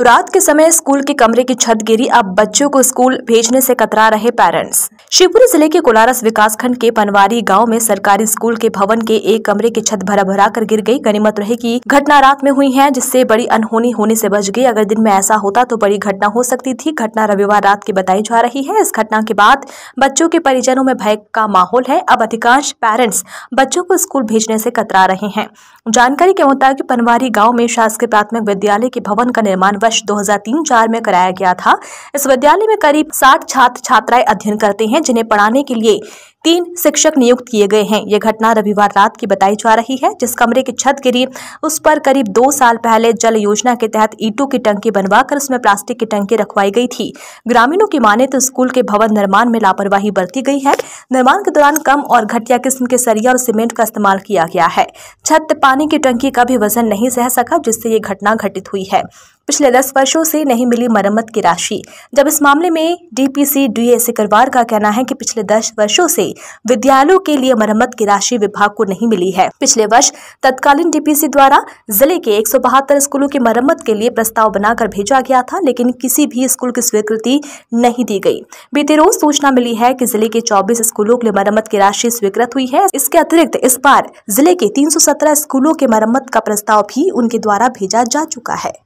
रात के समय स्कूल के कमरे की छत गिरी अब बच्चों को स्कूल भेजने से कतरा रहे पेरेंट्स शिवपुरी जिले के कोलारस विकासखंड के पनवारी गांव में सरकारी स्कूल के भवन के एक कमरे की छत भरा भरा कर गिर गई गनीमत रहे की घटना रात में हुई है जिससे बड़ी अनहोनी होने से बच गई अगर दिन में ऐसा होता तो बड़ी घटना हो सकती थी घटना रविवार रात की बताई जा रही है इस घटना के बाद बच्चों के परिजनों में भय का माहौल है अब अधिकांश पेरेंट्स बच्चों को स्कूल भेजने से कतरा रहे हैं जानकारी के मुताबिक पनवारी गाँव में शासकीय प्राथमिक विद्यालय के भवन का निर्माण वर्ष 2003-4 में कराया गया था इस विद्यालय में करीब साठ छात्र छात्राएं अध्ययन करते हैं जिन्हें पढ़ाने के लिए तीन शिक्षक नियुक्त किए गए हैं यह घटना रविवार रात की बताई जा रही है जिस कमरे की छत गिरी उस पर करीब दो साल पहले जल योजना के तहत ईटो की टंकी बनवाकर उसमें प्लास्टिक की टंकी रखवाई गई थी ग्रामीणों की माने तो स्कूल के भवन निर्माण में लापरवाही बरती गई है निर्माण के दौरान कम और घटिया किस्म के सरिया और सीमेंट का इस्तेमाल किया गया है छत पानी की टंकी का भी वजन नहीं सह सका जिससे ये घटना घटित हुई है पिछले दस वर्षों से नहीं मिली मरम्मत की राशि जब इस मामले में डीपीसी डीए सिकरवार का कहना है कि पिछले दस वर्षों से विद्यालयों के लिए मरम्मत की राशि विभाग को नहीं मिली है पिछले वर्ष तत्कालीन डीपीसी द्वारा जिले के एक स्कूलों की मरम्मत के लिए प्रस्ताव बनाकर भेजा गया था लेकिन किसी भी स्कूल की स्वीकृति नहीं दी गई बीते रोज सूचना मिली है की जिले के चौबीस स्कूलों के लिए मरम्मत की राशि स्वीकृत हुई है इसके अतिरिक्त इस बार जिले के तीन स्कूलों के मरम्मत का प्रस्ताव भी उनके द्वारा भेजा जा चुका है